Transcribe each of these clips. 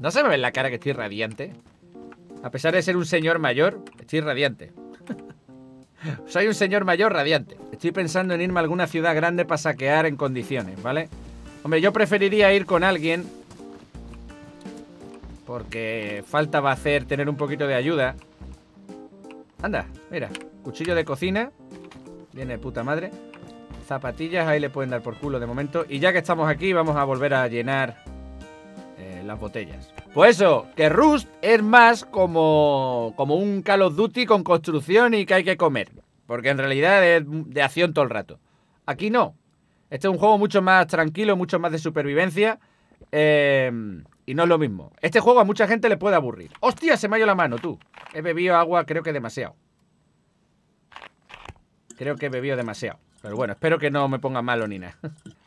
No se me ve en la cara que estoy radiante. A pesar de ser un señor mayor, estoy radiante. Soy un señor mayor radiante. Estoy pensando en irme a alguna ciudad grande para saquear en condiciones, ¿vale? Hombre, yo preferiría ir con alguien. Porque falta va a hacer tener un poquito de ayuda. Anda, mira. Cuchillo de cocina. Viene de puta madre. Zapatillas, ahí le pueden dar por culo de momento. Y ya que estamos aquí, vamos a volver a llenar las botellas. Pues eso, que Rust es más como, como un Call of Duty con construcción y que hay que comer. Porque en realidad es de acción todo el rato. Aquí no. Este es un juego mucho más tranquilo, mucho más de supervivencia. Eh, y no es lo mismo. Este juego a mucha gente le puede aburrir. ¡Hostia! Se me ha ido la mano, tú. He bebido agua, creo que demasiado. Creo que he bebido demasiado. Pero bueno, espero que no me ponga malo Nina.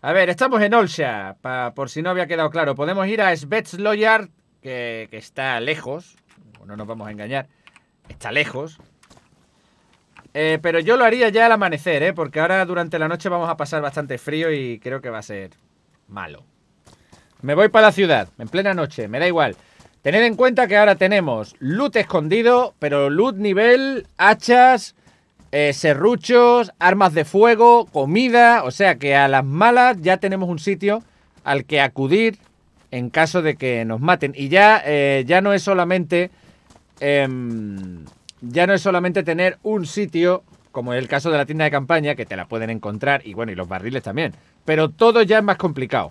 A ver, estamos en Olsha, por si no había quedado claro. Podemos ir a Svetsloyard, que, que está lejos. No nos vamos a engañar. Está lejos. Eh, pero yo lo haría ya al amanecer, ¿eh? Porque ahora durante la noche vamos a pasar bastante frío y creo que va a ser malo. Me voy para la ciudad, en plena noche, me da igual. Tened en cuenta que ahora tenemos loot escondido, pero loot nivel, hachas, eh, serruchos, armas de fuego, comida. O sea que a las malas ya tenemos un sitio al que acudir en caso de que nos maten. Y ya, eh, ya no es solamente. Em, ya no es solamente tener un sitio, como en el caso de la tienda de campaña, que te la pueden encontrar, y bueno, y los barriles también. Pero todo ya es más complicado.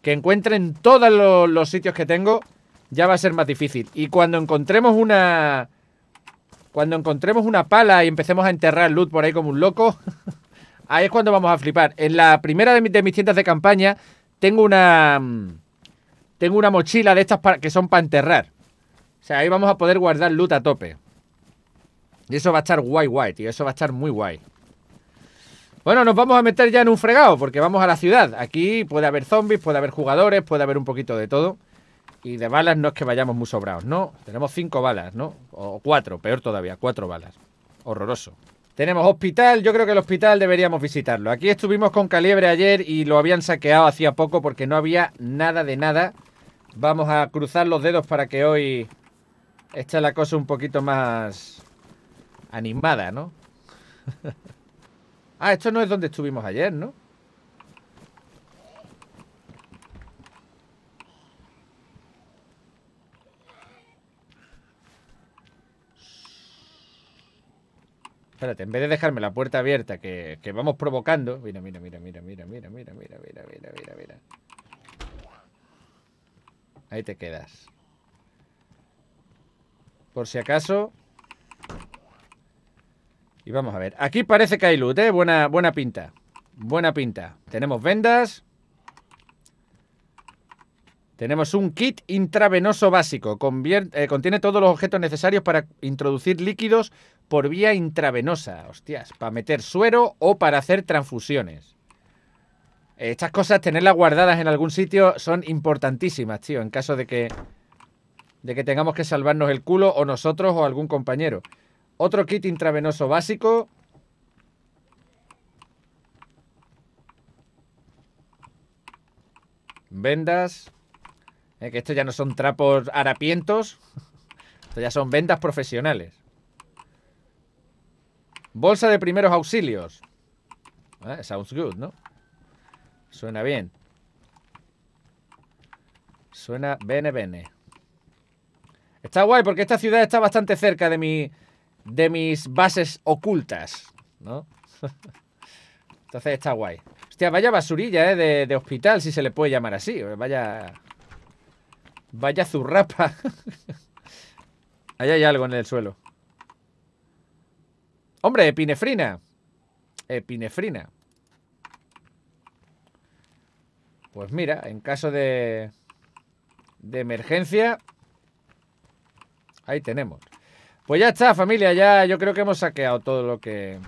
Que encuentren todos los sitios que tengo, ya va a ser más difícil. Y cuando encontremos una cuando encontremos una pala y empecemos a enterrar loot por ahí como un loco, ahí es cuando vamos a flipar. En la primera de mis, tiendas de campaña tengo una mm, tengo una mochila de estas que son para enterrar. O sea, ahí vamos a poder guardar loot a tope. Y eso va a estar guay, guay, tío. Eso va a estar muy guay. Bueno, nos vamos a meter ya en un fregado, porque vamos a la ciudad. Aquí puede haber zombies, puede haber jugadores, puede haber un poquito de todo. Y de balas no es que vayamos muy sobrados, no. Tenemos cinco balas, ¿no? O cuatro, peor todavía, cuatro balas. Horroroso. Tenemos hospital, yo creo que el hospital deberíamos visitarlo. Aquí estuvimos con Calibre ayer y lo habían saqueado hacía poco porque no había nada de nada. Vamos a cruzar los dedos para que hoy esté la cosa un poquito más animada, ¿no? ah, esto no es donde estuvimos ayer, ¿no? Espérate, en vez de dejarme la puerta abierta que, vamos provocando. Mira, mira, mira, mira, mira, mira, mira, mira, mira, mira, mira, Ahí te quedas. Por si acaso. Y vamos a ver. Aquí parece que hay loot, ¿eh? Buena, buena pinta. Buena pinta. Tenemos vendas. Tenemos un kit intravenoso básico. contiene todos los objetos necesarios para introducir líquidos por vía intravenosa, hostias, para meter suero o para hacer transfusiones. Estas cosas, tenerlas guardadas en algún sitio son importantísimas, tío, en caso de que, de que tengamos que salvarnos el culo o nosotros o algún compañero. Otro kit intravenoso básico. Vendas. Eh, que esto ya no son trapos harapientos. Esto ya son vendas profesionales. Bolsa de primeros auxilios. Ah, sounds good, ¿no? Suena bien. Suena bene bene. Está guay porque esta ciudad está bastante cerca de mi de mis bases ocultas, ¿no? Entonces está guay. Hostia, vaya basurilla, ¿eh? De, de hospital, si se le puede llamar así. Vaya... Vaya zurrapa. Allá hay algo en el suelo. Hombre, epinefrina. Epinefrina. Pues mira, en caso de, emergencia, ahí tenemos. Pues ya está, familia, ya yo creo que hemos saqueado todo lo que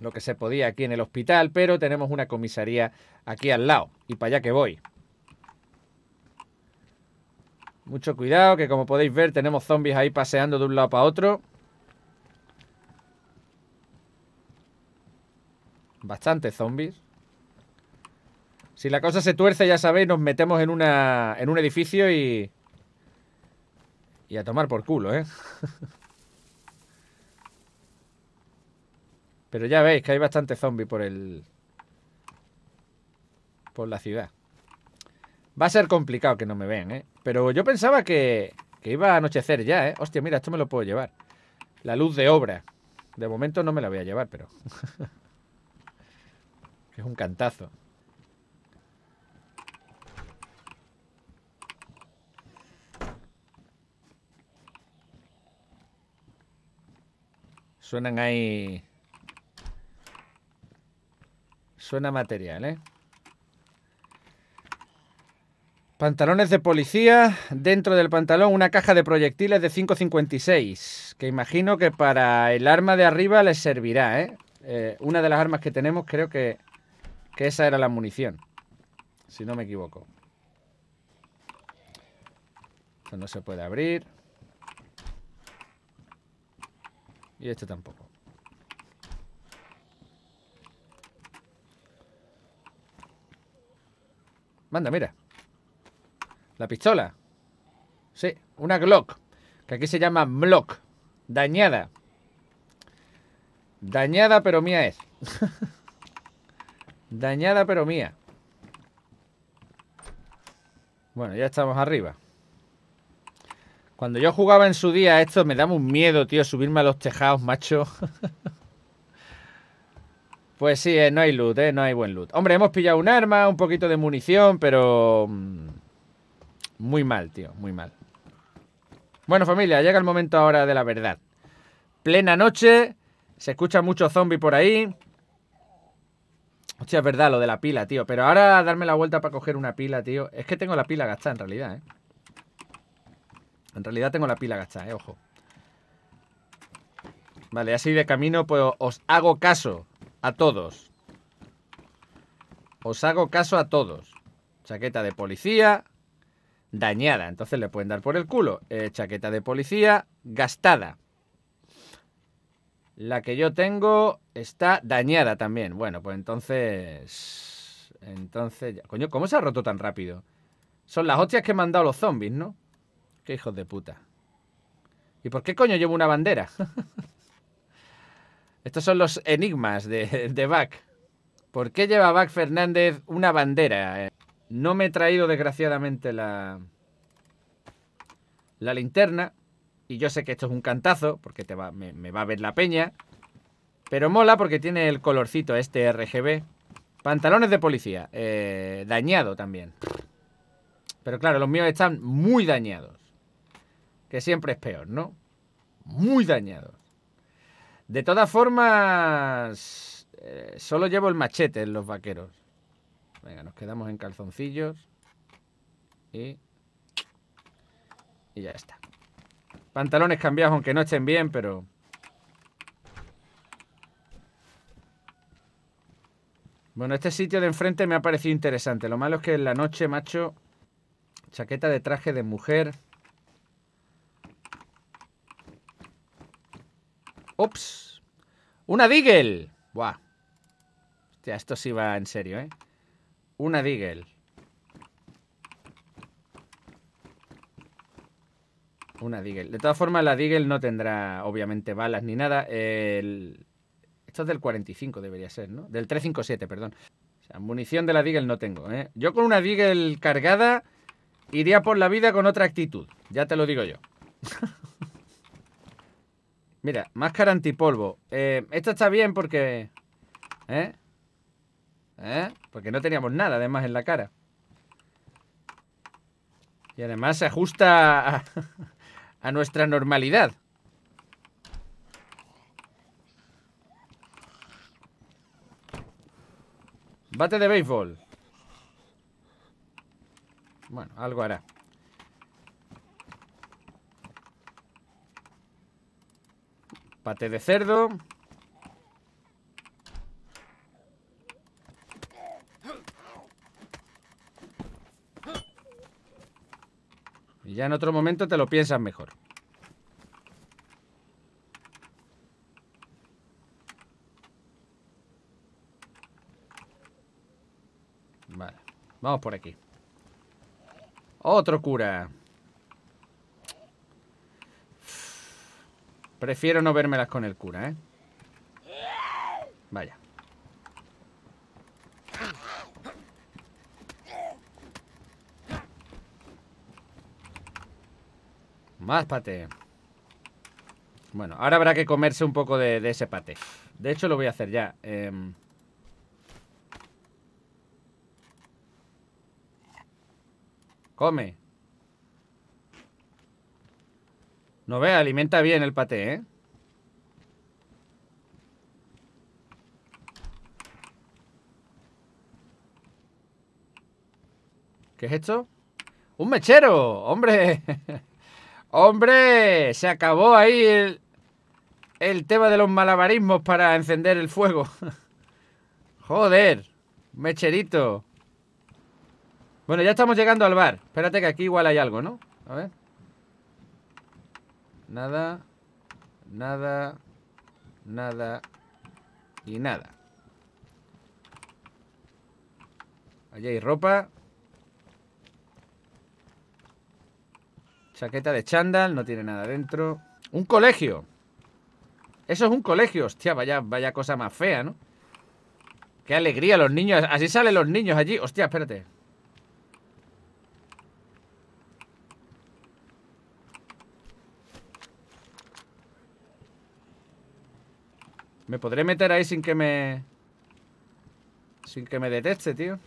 lo que se podía aquí en el hospital, pero tenemos una comisaría aquí al lado y para allá que voy. Mucho cuidado, que como podéis ver tenemos zombies ahí paseando de un lado para otro. Bastantes zombies. Si la cosa se tuerce, ya sabéis, nos metemos en, una, en un edificio y... Y a tomar por culo, ¿eh? Pero ya veis que hay bastante zombie por el... Por la ciudad. Va a ser complicado que no me vean, ¿eh? Pero yo pensaba que, que iba a anochecer ya, ¿eh? Hostia, mira, esto me lo puedo llevar. La luz de obra. De momento no me la voy a llevar, pero... Es un cantazo. Suenan ahí... Suena material, ¿eh? Pantalones de policía, dentro del pantalón una caja de proyectiles de 5.56, que imagino que para el arma de arriba les servirá, ¿eh? eh una de las armas que tenemos creo que que esa era la munición. Si no me equivoco. Esto no se puede abrir. Y este tampoco. Manda, mira. La pistola. Sí, una Glock. Que aquí se llama Mlock. Dañada. Dañada, pero mía es. Dañada pero mía. Bueno, ya estamos arriba. Cuando yo jugaba en su día esto, me daba un miedo, tío, subirme a los tejados, macho. pues sí, eh, no hay luz, eh, no hay buen luz. Hombre, hemos pillado un arma, un poquito de munición, pero... Mm, muy mal, tío, muy mal. Bueno, familia, llega el momento ahora de la verdad. Plena noche, se escucha mucho zombie por ahí. Hostia, es verdad, lo de la pila, tío. Pero ahora darme la vuelta para coger una pila, tío. Es que tengo la pila gastada, en realidad, ¿eh? En realidad tengo la pila gastada, ¿eh? Ojo. Vale, así de camino, pues os hago caso a todos. Os hago caso a todos. Chaqueta de policía, dañada. Entonces le pueden dar por el culo. Eh, chaqueta de policía, gastada. La que yo tengo está dañada también. Bueno, pues entonces... Entonces ya... Coño, ¿cómo se ha roto tan rápido? Son las hostias que me han dado los zombies, ¿no? Qué hijos de puta. ¿Y por qué coño llevo una bandera? Estos son los enigmas de, de Back. ¿Por qué lleva Back Fernández una bandera? No me he traído desgraciadamente la... La linterna. Y yo sé que esto es un cantazo, porque te me, va a ver la peña. Pero mola porque tiene el colorcito este RGB. Pantalones de policía. Eh, dañado también. Pero claro, los míos están muy dañados. Que siempre es peor, ¿no? Muy dañados. De todas formas, eh, solo llevo el machete en los vaqueros. Venga, nos quedamos en calzoncillos. Y... Y ya está. Pantalones cambiados, aunque no estén bien, pero... Bueno, este sitio de enfrente me ha parecido interesante. Lo malo es que en la noche, macho, chaqueta de traje de mujer. ¡Ups! ¡Una Deagle! Buah. Hostia, esto sí va en serio, ¿eh? Una Deagle. Una Deagle. De todas formas, la Deagle no tendrá, obviamente, balas ni nada. El... Esto es del 45, debería ser, ¿no? Del 357, perdón. O sea, munición de la Deagle no tengo, ¿eh? Yo con una Deagle cargada iría por la vida con otra actitud. Ya te lo digo yo. Mira, máscara antipolvo. Eh, esto está bien porque... ¿Eh? ¿Eh? Porque no teníamos nada, además, en la cara. Y además se ajusta... a nuestra normalidad. Bate de béisbol. Bueno, algo hará. Pate de cerdo. Ya en otro momento te lo piensas mejor. Vale, vamos por aquí. Otro cura. Prefiero no vérmelas con el cura, ¿eh? Vaya. más pate. Bueno, ahora habrá que comerse un poco de, ese pate. De hecho, lo voy a hacer ya. Em. Come. No ve, alimenta bien el paté, ¿eh? ¿Qué es esto? ¡Un mechero! ¡Hombre! ¡Hombre! Se acabó ahí el, tema de los malabarismos para encender el fuego. Joder, mecherito. Bueno, ya estamos llegando al bar. Espérate que aquí igual hay algo, ¿no? A ver. Nada, nada, nada y nada. Allí hay ropa. Chaqueta de chándal, no tiene nada dentro. Un colegio. Eso es un colegio. Hostia, vaya, vaya cosa más fea, ¿no? Qué alegría, los niños. Así salen los niños allí. Hostia, espérate. Me podré meter ahí sin que me... Sin que me deteste, tío.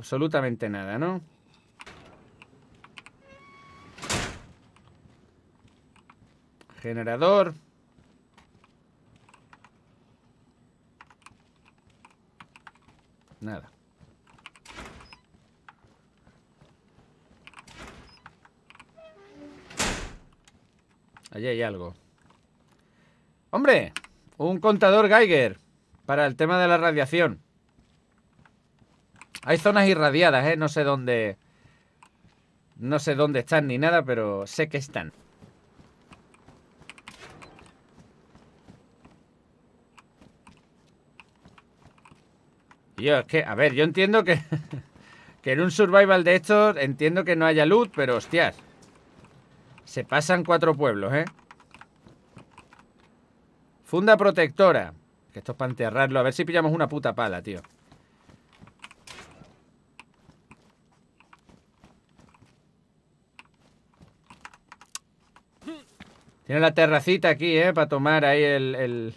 absolutamente nada, ¿no? Generador. Nada. Allí hay algo. ¡Hombre! Un contador Geiger para el tema de la radiación. Hay zonas irradiadas, ¿eh? No sé dónde... No sé dónde están ni nada, pero sé que están. Yo, es que, a ver, yo entiendo que... que en un survival de estos entiendo que no haya luz, pero hostias. Se pasan cuatro pueblos, ¿eh? Funda protectora. Que esto es para enterrarlo. A ver si pillamos una puta pala, tío. Tiene la terracita aquí, ¿eh? Para tomar ahí el...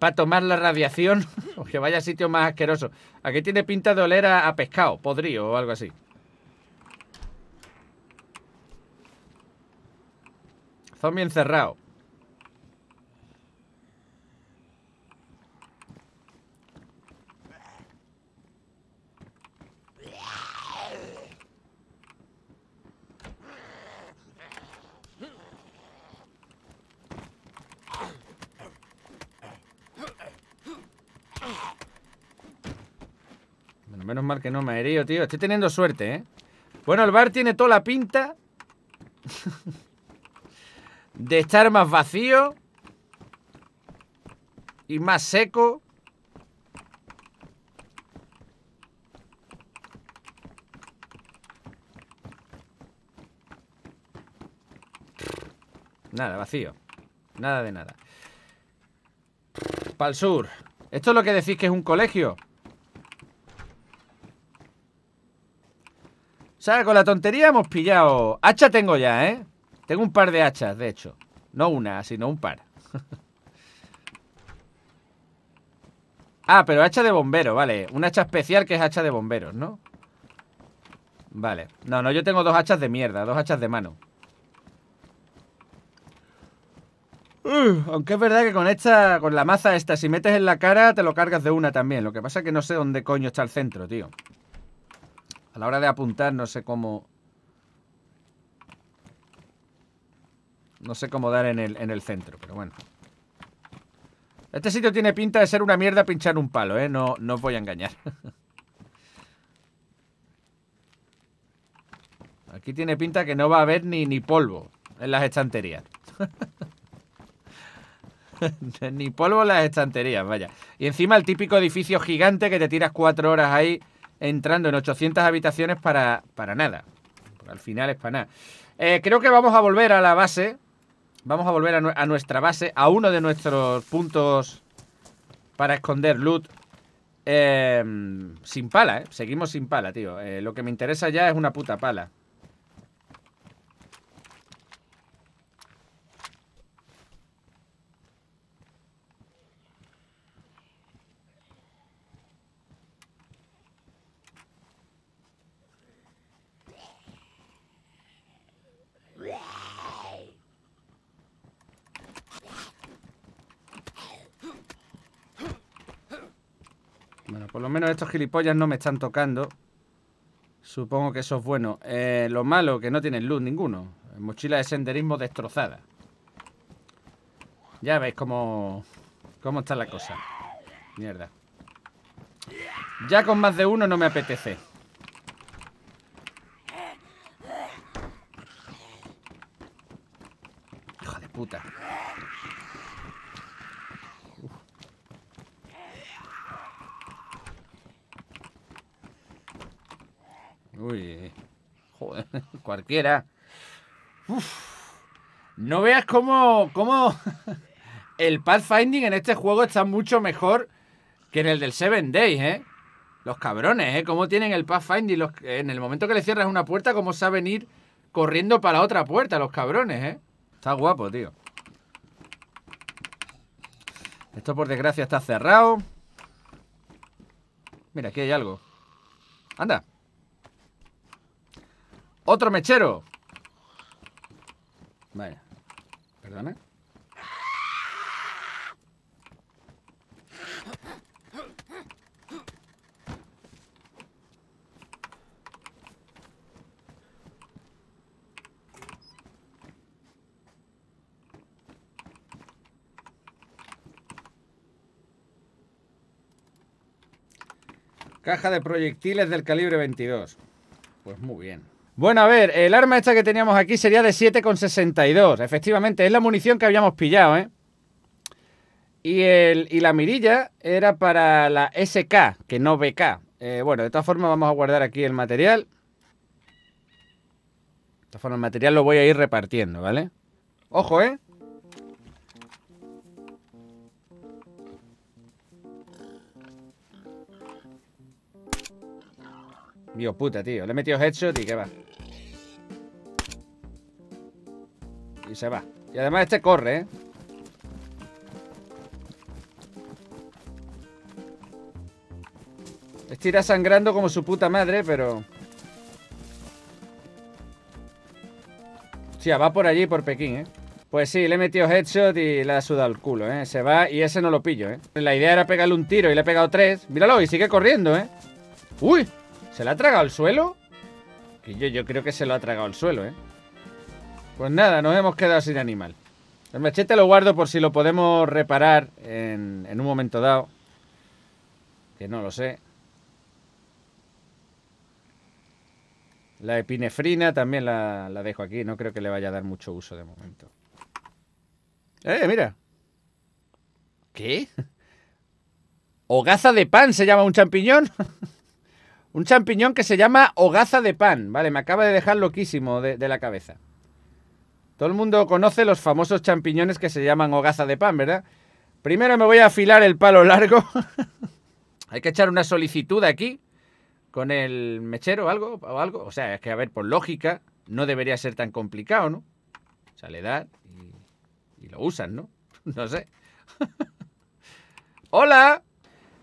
Para tomar la radiación. o que vaya a sitio más asqueroso. Aquí tiene pinta de oler a, pescado, podrío o algo así. Zombie encerrado. tío. Estoy teniendo suerte, ¿eh? Bueno, el bar tiene toda la pinta de estar más vacío y más seco. Nada, vacío. Nada de nada. Para el sur. ¿Esto es lo que decís que es un colegio? sea, con la tontería hemos pillado. Hacha tengo ya, ¿eh? Tengo un par de hachas, de hecho. No una, sino un par. ah, pero hacha de bombero, vale. Un hacha especial que es hacha de bomberos, ¿no? Vale. No, no, yo tengo dos hachas de mierda, dos hachas de mano. aunque es verdad que con esta, con la maza esta, si metes en la cara, te lo cargas de una también. Lo que pasa es que no sé dónde coño está el centro, tío. A la hora de apuntar no sé cómo... No sé cómo dar en el, en el centro, pero bueno. Este sitio tiene pinta de ser una mierda pinchar un palo, ¿eh? No, no os voy a engañar. Aquí tiene pinta que no va a haber ni, ni polvo en las estanterías. ni polvo en las estanterías, vaya. Y encima el típico edificio gigante que te tiras cuatro horas ahí entrando en 800 habitaciones para, para nada. Al final es para nada. Eh, creo que vamos a volver a la base. Vamos a volver a, nuestra base, a uno de nuestros puntos para esconder loot. Eh, sin pala, ¿eh? Seguimos sin pala, tío. Eh, lo que me interesa ya es una puta pala. estos gilipollas no me están tocando. Supongo que eso es bueno. Eh, lo malo, que no tienen luz ninguno. Mochila de senderismo destrozada. Ya veis cómo, cómo está la cosa. Mierda. Ya con más de uno no me apetece. Hijo de puta. Uy, joder, cualquiera. no veas cómo, el pathfinding en este juego está mucho mejor que en el del Seven Days, ¿eh? Los cabrones, ¿eh? Cómo tienen el pathfinding. en el momento que le cierras una puerta, cómo saben ir corriendo para otra puerta, los cabrones, ¿eh? Está guapo, tío. Esto, por desgracia, está cerrado. Mira, aquí hay algo. Anda. ¡Otro mechero! Vaya ¿Perdona? Caja de proyectiles del calibre 22. Pues muy bien. Bueno, a ver, el arma esta que teníamos aquí sería de 7,62. Efectivamente, es la munición que habíamos pillado, ¿eh? Y, el, la mirilla era para la SK, que no BK. Eh, bueno, de todas formas vamos a guardar aquí el material. De todas formas, el material lo voy a ir repartiendo, ¿vale? Ojo, ¿eh? Dios puta, tío. Le he metido headshot y qué va. Y se va. Y además este corre, ¿eh? Este sangrando como su puta madre, pero... Hostia, va por allí, por Pekín, ¿eh? Pues sí, le he metido headshot y le ha sudado el culo, ¿eh? Se va y ese no lo pillo, ¿eh? La idea era pegarle un tiro y le he pegado tres. Míralo, y sigue corriendo, ¿eh? ¡Uy! ¿Se le ha tragado el suelo? yo, yo creo que se lo ha tragado el suelo, ¿eh? Pues nada, nos hemos quedado sin animal. El machete lo guardo por si lo podemos reparar en, un momento dado. Que no lo sé. La epinefrina también la, dejo aquí. No creo que le vaya a dar mucho uso de momento. ¡Eh, mira! ¿Qué? ¿Hogaza de pan se llama un champiñón? un champiñón que se llama hogaza de pan. Vale, me acaba de dejar loquísimo de la cabeza. Todo el mundo conoce los famosos champiñones que se llaman hogaza de pan, ¿verdad? Primero me voy a afilar el palo largo. Hay que echar una solicitud aquí con el mechero o algo, o algo. O sea, es que, a ver, por lógica, no debería ser tan complicado, ¿no? O sea, le das y, lo usan, ¿no? No sé. ¡Hola!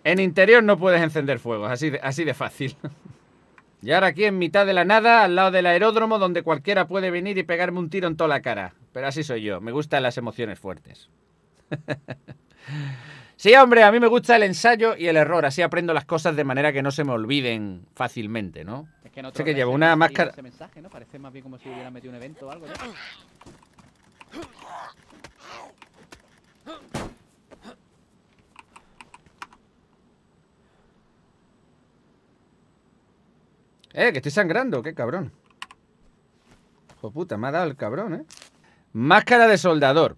En interior no puedes encender fuego. así así de fácil. Y ahora aquí en mitad de la nada, al lado del aeródromo, donde cualquiera puede venir y pegarme un tiro en toda la cara. Pero así soy yo, me gustan las emociones fuertes. sí, hombre, a mí me gusta el ensayo y el error, así aprendo las cosas de manera que no se me olviden fácilmente, ¿no? Es que, sé que llevo una máscara... Parece más bien como si hubiera metido un evento o algo, ¡Eh, que estoy sangrando! ¡Qué cabrón! Hijo puta, me ha dado el cabrón, ¿eh? Máscara de soldador.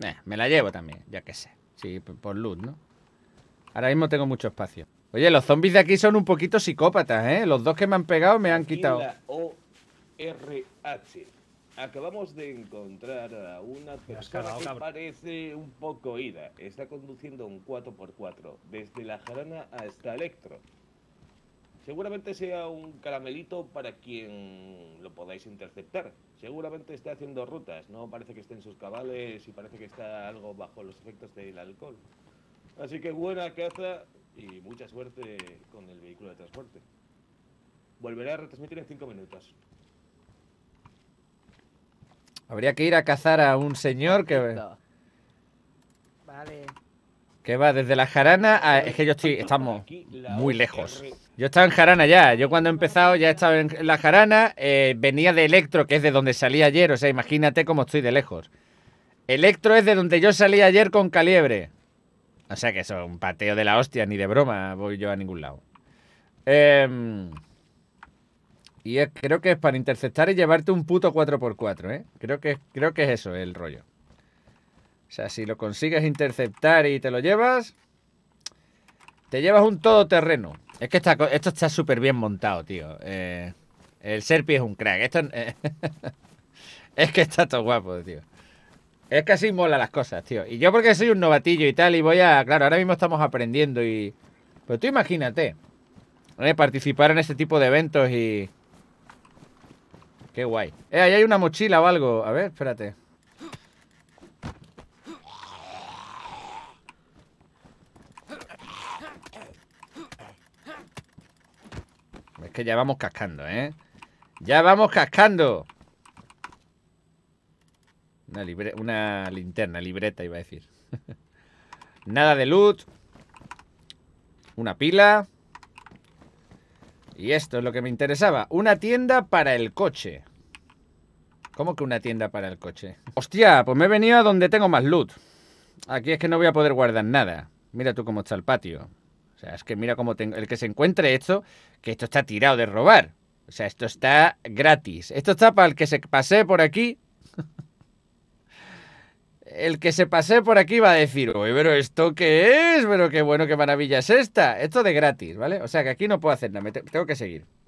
Eh, me la llevo también, ya que sé. Sí, por luz, ¿no? Ahora mismo tengo mucho espacio. Oye, los zombies de aquí son un poquito psicópatas, ¿eh? Los dos que me han pegado me han quitado. O-R-H. Acabamos de encontrar a una persona que parece un poco ida. Está conduciendo un 4x4, desde La Jarana hasta Electro. Seguramente sea un caramelito para quien lo podáis interceptar. Seguramente esté haciendo rutas, no parece que esté en sus cabales y parece que está algo bajo los efectos del alcohol. Así que buena caza y mucha suerte con el vehículo de transporte. Volveré a retransmitir en cinco minutos. Habría que ir a cazar a un señor que... Vale. Que va desde la jarana Es que yo estoy... Estamos muy lejos. Yo estaba en jarana ya. Yo cuando he empezado ya estaba en la jarana. Eh, venía de Electro, que es de donde salí ayer. O sea, imagínate cómo estoy de lejos. Electro es de donde yo salí ayer con Caliebre. O sea que eso es un pateo de la hostia. Ni de broma voy yo a ningún lado. Em, y creo que es para interceptar y llevarte un puto 4x4, ¿eh? Creo que, creo que es eso el rollo. O sea, si lo consigues interceptar y te lo llevas, te llevas un todoterreno. Es que esto está súper bien montado, tío. Eh, el Serpi es un crack. Esto, es que está todo guapo, tío. Es que así mola las cosas, tío. Y yo porque soy un novatillo y tal, y voy a... Claro, ahora mismo estamos aprendiendo y... Pero tú imagínate. Eh, participar en este tipo de eventos y... Qué guay. Eh, ahí hay una mochila o algo. A ver, espérate. que ya vamos cascando, ¿eh? ¡Ya vamos cascando! Una, libre, una linterna, libreta iba a decir. Nada de luz. Una pila. Y esto es lo que me interesaba. Una tienda para el coche. ¿Cómo que una tienda para el coche? Hostia, pues me he venido a donde tengo más luz. Aquí es que no voy a poder guardar nada. Mira tú cómo está el patio sea, es que mira cómo el que se encuentre esto, que esto está tirado de robar. O sea, esto está gratis. Esto está para el que se pase por aquí. el que se pase por aquí va a decir, oye, pero ¿esto qué es? Pero qué bueno, qué maravilla es esta. Esto de gratis, ¿vale? O sea, que aquí no puedo hacer nada, tengo que seguir.